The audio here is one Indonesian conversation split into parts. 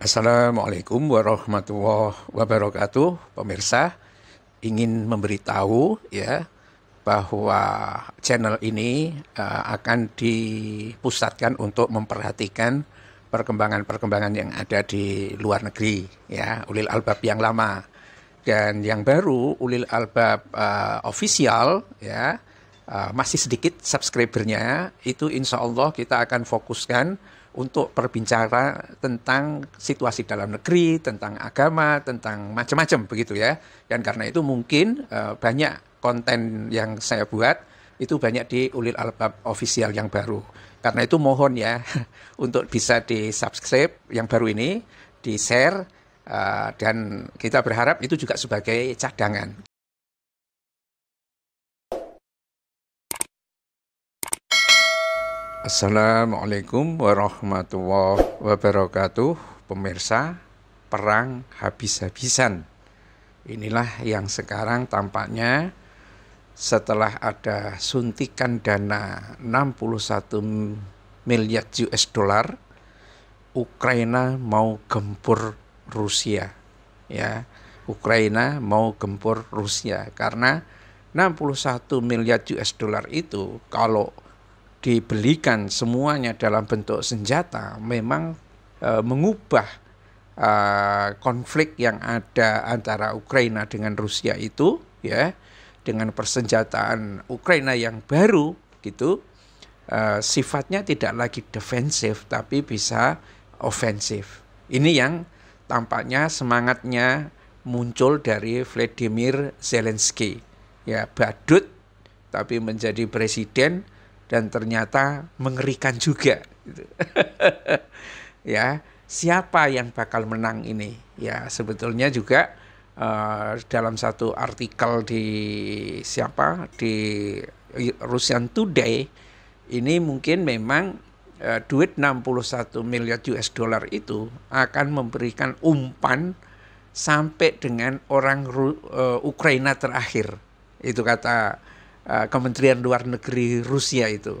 Assalamualaikum warahmatullahi wabarakatuh, pemirsa. Ingin memberitahu ya bahwa channel ini uh, akan dipusatkan untuk memperhatikan perkembangan-perkembangan yang ada di luar negeri ya, ulil albab yang lama dan yang baru ulil albab uh, eh, official ya uh, masih sedikit subscribernya itu insya Allah kita akan fokuskan untuk berbicara tentang situasi dalam negeri, tentang agama, tentang macam-macam begitu ya. Dan karena itu mungkin uh, banyak konten yang saya buat itu banyak di Ulil Albab official yang baru. Karena itu mohon ya untuk bisa di-subscribe yang baru ini, di-share uh, dan kita berharap itu juga sebagai cadangan. Assalamualaikum warahmatullahi wabarakatuh Pemirsa, perang habis-habisan Inilah yang sekarang tampaknya setelah ada suntikan dana 61 miliar US dollar Ukraina mau gempur Rusia ya Ukraina mau gempur Rusia karena 61 miliar US dollar itu kalau dibelikan semuanya dalam bentuk senjata memang e, mengubah e, konflik yang ada antara Ukraina dengan Rusia itu ya dengan persenjataan Ukraina yang baru gitu e, sifatnya tidak lagi defensif tapi bisa ofensif. Ini yang tampaknya semangatnya muncul dari Vladimir Zelensky. Ya, badut tapi menjadi presiden dan ternyata mengerikan juga. Gitu. ya, siapa yang bakal menang ini? Ya, sebetulnya juga uh, dalam satu artikel di siapa di Russian Today ini mungkin memang uh, duit 61 miliar US dollar itu akan memberikan umpan sampai dengan orang uh, Ukraina terakhir. Itu kata Eh, Kementerian Luar Negeri Rusia itu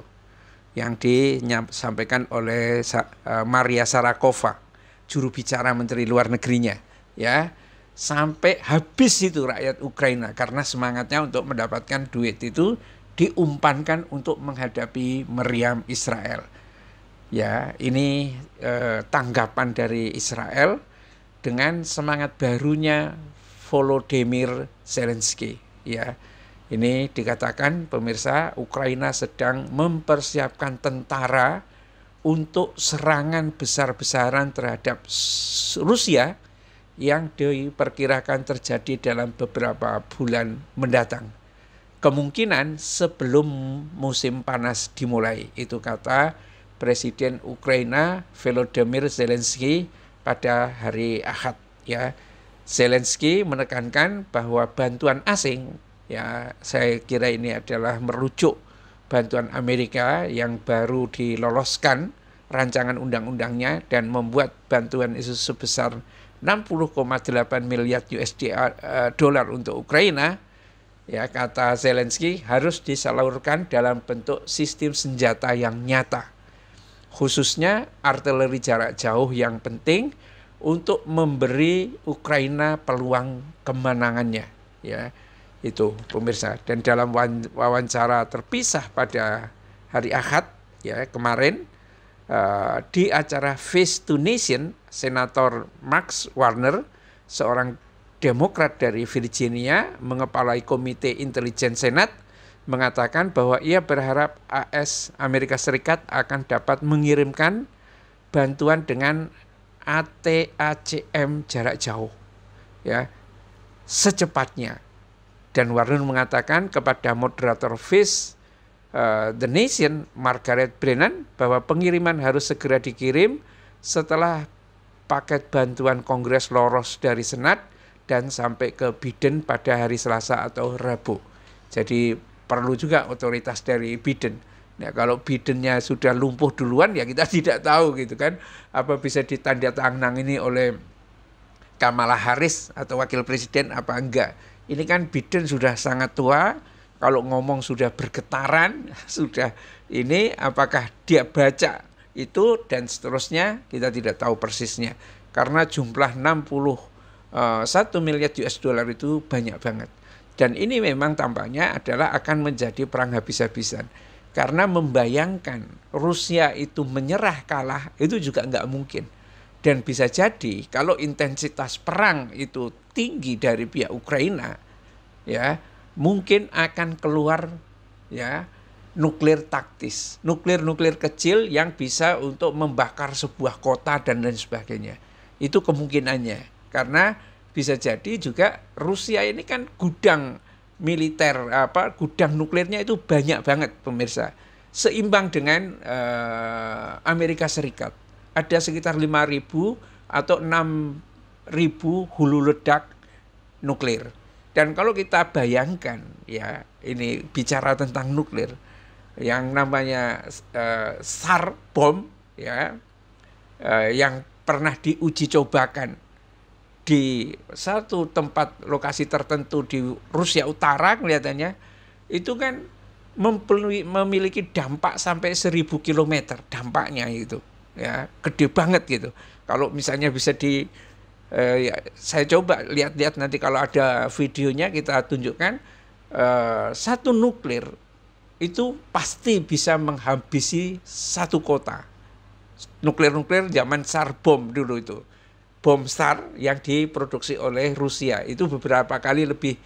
yang disampaikan oleh eh, Maria Sarakova, juru bicara Menteri Luar Negerinya, ya sampai habis itu rakyat Ukraina karena semangatnya untuk mendapatkan duit itu diumpankan untuk menghadapi meriam Israel. Ya, ini eh, tanggapan dari Israel dengan semangat barunya Volodymyr Zelensky, ya. Ini dikatakan pemirsa Ukraina sedang mempersiapkan tentara untuk serangan besar-besaran terhadap Rusia yang diperkirakan terjadi dalam beberapa bulan mendatang. Kemungkinan sebelum musim panas dimulai, itu kata Presiden Ukraina Volodymyr Zelensky pada hari Ahad ya. Zelensky menekankan bahwa bantuan asing Ya, saya kira ini adalah merujuk bantuan Amerika yang baru diloloskan rancangan undang-undangnya dan membuat bantuan itu sebesar 60,8 miliar USD uh, eh, dolar untuk Ukraina ya kata Zelensky harus disalurkan dalam bentuk sistem senjata yang nyata khususnya artileri jarak jauh yang penting untuk memberi Ukraina peluang kemenangannya ya itu pemirsa dan dalam wawancara terpisah pada hari Ahad ya kemarin uh, di acara Face to Nation senator Max Warner seorang Demokrat dari Virginia mengepalai komite intelijen Senat mengatakan bahwa ia berharap AS Amerika Serikat akan dapat mengirimkan bantuan dengan ATACM jarak jauh ya secepatnya dan Warren mengatakan kepada moderator FIS uh, eh, The Nation, Margaret Brennan, bahwa pengiriman harus segera dikirim setelah paket bantuan Kongres loros dari Senat dan sampai ke Biden pada hari Selasa atau Rabu. Jadi perlu juga otoritas dari Biden. Nah, kalau Bidennya sudah lumpuh duluan ya kita tidak tahu gitu kan apa bisa ditandatangani oleh Kamala Harris atau wakil presiden apa enggak. Ini kan Biden sudah sangat tua, kalau ngomong sudah bergetaran, sudah ini apakah dia baca itu dan seterusnya kita tidak tahu persisnya. Karena jumlah eh, satu miliar US dollar itu banyak banget. Dan ini memang tampaknya adalah akan menjadi perang habis-habisan. Karena membayangkan Rusia itu menyerah kalah itu juga nggak mungkin dan bisa jadi kalau intensitas perang itu tinggi dari pihak Ukraina, ya mungkin akan keluar ya nuklir taktis, nuklir-nuklir kecil yang bisa untuk membakar sebuah kota dan lain sebagainya. Itu kemungkinannya. Karena bisa jadi juga Rusia ini kan gudang militer apa gudang nuklirnya itu banyak banget pemirsa. Seimbang dengan uh, Amerika Serikat ada sekitar 5.000 atau 6.000 hulu ledak nuklir. Dan kalau kita bayangkan ya ini bicara tentang nuklir yang namanya uh, SAR bom ya uh, yang pernah diuji cobakan di satu tempat lokasi tertentu di Rusia Utara kelihatannya itu kan memiliki dampak sampai seribu kilometer dampaknya itu ya gede banget gitu kalau misalnya bisa di eh, ya, saya coba lihat-lihat nanti kalau ada videonya kita tunjukkan eh, satu nuklir itu pasti bisa menghabisi satu kota nuklir-nuklir zaman sar bom dulu itu bom sar yang diproduksi oleh Rusia itu beberapa kali lebih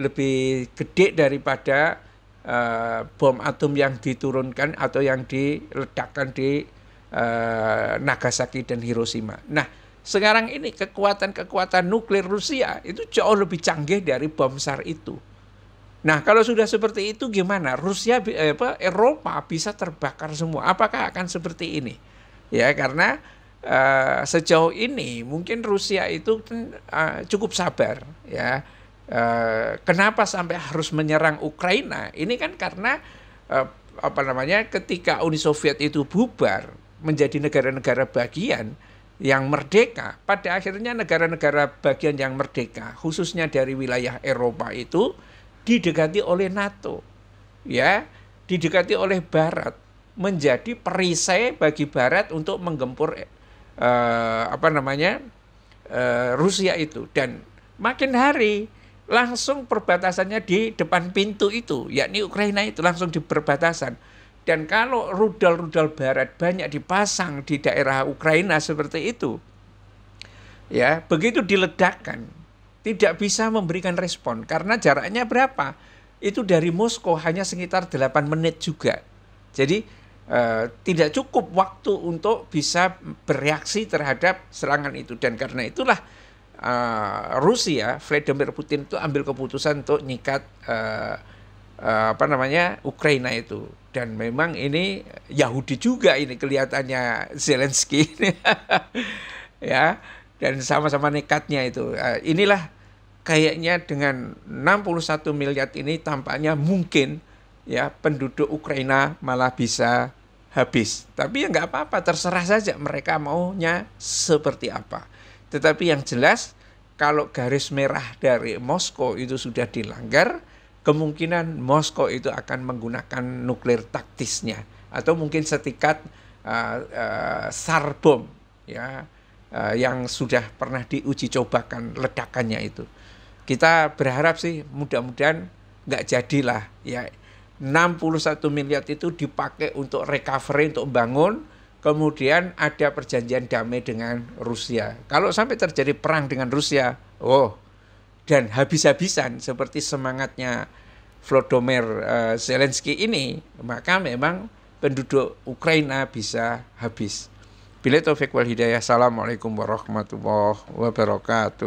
lebih gede daripada uh, bom atom yang diturunkan atau yang diledakkan di Eh, Nagasaki dan Hiroshima. Nah, sekarang ini kekuatan-kekuatan nuklir Rusia itu jauh lebih canggih dari bom SAR itu. Nah, kalau sudah seperti itu gimana? Rusia eh, apa Eropa bisa terbakar semua. Apakah akan seperti ini? Ya, karena eh, sejauh ini mungkin Rusia itu kan, eh, cukup sabar, ya. Eh, kenapa sampai harus menyerang Ukraina? Ini kan karena eh, apa namanya? ketika Uni Soviet itu bubar, menjadi negara-negara bagian yang merdeka, pada akhirnya negara-negara bagian yang merdeka, khususnya dari wilayah Eropa itu didekati oleh NATO, ya, didekati oleh Barat, menjadi perisai bagi Barat untuk menggempur eh, apa namanya eh, Rusia itu, dan makin hari langsung perbatasannya di depan pintu itu, yakni Ukraina itu langsung di perbatasan dan kalau rudal-rudal barat banyak dipasang di daerah Ukraina seperti itu, ya begitu diledakkan tidak bisa memberikan respon karena jaraknya berapa? Itu dari Moskow hanya sekitar 8 menit juga. Jadi eh, tidak cukup waktu untuk bisa bereaksi terhadap serangan itu dan karena itulah eh, Rusia, Vladimir Putin itu ambil keputusan untuk nyikat eh, eh apa namanya Ukraina itu dan memang ini Yahudi juga ini kelihatannya Zelensky ya dan sama-sama nekatnya itu eh, inilah kayaknya dengan 61 miliar ini tampaknya mungkin ya penduduk Ukraina malah bisa habis tapi ya nggak apa-apa terserah saja mereka maunya seperti apa tetapi yang jelas kalau garis merah dari Moskow itu sudah dilanggar kemungkinan Moskow itu akan menggunakan nuklir taktisnya atau mungkin setikat uh, uh, SAR bom ya uh, yang sudah pernah diuji cobakan ledakannya itu. Kita berharap sih mudah-mudahan nggak jadilah ya 61 miliar itu dipakai untuk recovery untuk bangun kemudian ada perjanjian damai dengan Rusia. Kalau sampai terjadi perang dengan Rusia, oh dan habis-habisan seperti semangatnya Vladimir eh, Zelensky ini, maka memang penduduk Ukraina bisa habis. Bila Taufik wal Hidayah, Assalamualaikum warahmatullahi wabarakatuh.